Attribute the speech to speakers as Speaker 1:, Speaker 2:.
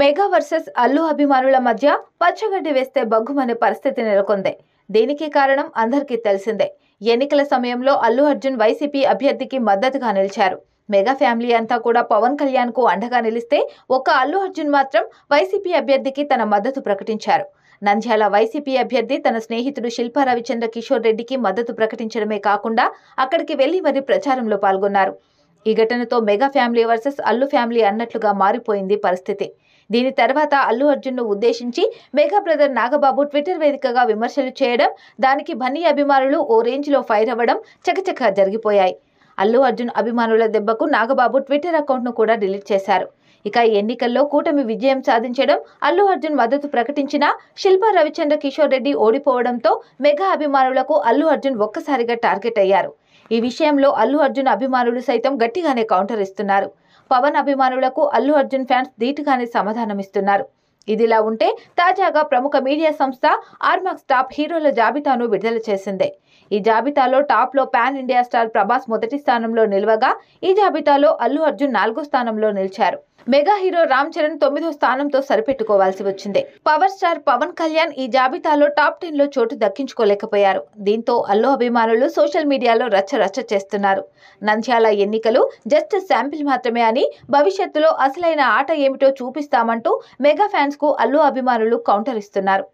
Speaker 1: mega versus Allu అభిమానుల మధ్య పచ్చగడ్డి వేస్తే బగ్గుమనే పరిస్థితి నెలకొంది దీనికి కారణం అందరికీ తెలిసిందే ఎన్నికల సమయంలో అల్లు అర్జున్ వైసీపీ అభ్యర్థికి మద్దతుగా నిలిచారు మెగా ఫ్యామిలీ అంతా కూడా పవన్ కళ్యాణ్ కు అండగా నిలిస్తే ఒక్క అల్లు అర్జున్ మాత్రం వైసీపీ అభ్యర్థికి తన మద్దతు ప్రకటించారు నంద్యాల వైసీపీ అభ్యర్థి తన స్నేహితుడు శిల్పా రవిచంద్ర కిషోర్ రెడ్డికి మద్దతు ప్రకటించడమే కాకుండా అక్కడికి వెళ్లి మరీ ప్రచారంలో పాల్గొన్నారు ఈ ఘటనతో mega family versus Allu family అన్నట్లుగా మారిపోయింది పరిస్థితి దీని తర్వాత అల్లు అర్జున్ను ఉద్దేశించి మెగా బ్రదర్ నాగబాబు ట్విట్టర్ వేదికగా విమర్శలు చేయడం దానికి బన్నీ అభిమానులు ఓ రేంజ్లో ఫైర్ అవ్వడం చకచక జరిగిపోయాయి అల్లు అర్జున్ అభిమానుల దెబ్బకు నాగబాబు ట్విట్టర్ అకౌంట్ను కూడా డిలీట్ చేశారు ఇక ఎన్నికల్లో కూటమి విజయం సాధించడం అల్లు అర్జున్ మద్దతు ప్రకటించిన శిల్పా రవిచంద్ర కిషోర్ రెడ్డి ఓడిపోవడంతో మెగా అభిమానులకు అల్లు అర్జున్ ఒక్కసారిగా టార్గెట్ అయ్యారు ఈ విషయంలో అల్లు అర్జున్ అభిమానులు సైతం గట్టిగానే కౌంటర్ ఇస్తున్నారు పవన్ అభిమానులకు అల్లు అర్జున్ ఫ్యాన్స్ ధీటుగానే సమాధానమిస్తున్నారు ఇదిలా ఉంటే తాజాగా ప్రముఖ మీడియా సంస్థ ఆర్మాక్స్ టాప్ హీరోల జాబితాను విడుదల చేసిందే ఈ జాబితాలో టాప్లో పాన్ ఇండియా స్టార్ ప్రభాస్ మొదటి స్థానంలో నిలవగా ఈ జాబితాలో అల్లు అర్జున్ నాలుగో స్థానంలో నిలిచారు మెగా హీరో రామ్ చరణ్ తొమ్మిదో స్థానంతో సరిపెట్టుకోవాల్సి వచ్చింది పవర్ స్టార్ పవన్ కళ్యాణ్ ఈ జాబితాలో టాప్ టెన్ లో చోటు దక్కించుకోలేకపోయారు దీంతో అల్లు అభిమానులు సోషల్ మీడియాలో రచ్చ రచ్చ చేస్తున్నారు నంద్యాల ఎన్నికలు జస్ట్ శాంపిల్ మాత్రమే అని భవిష్యత్తులో అసలైన ఆట ఏమిటో చూపిస్తామంటూ మెగా ఫ్యాన్స్ కు అల్లు అభిమానులు కౌంటర్ ఇస్తున్నారు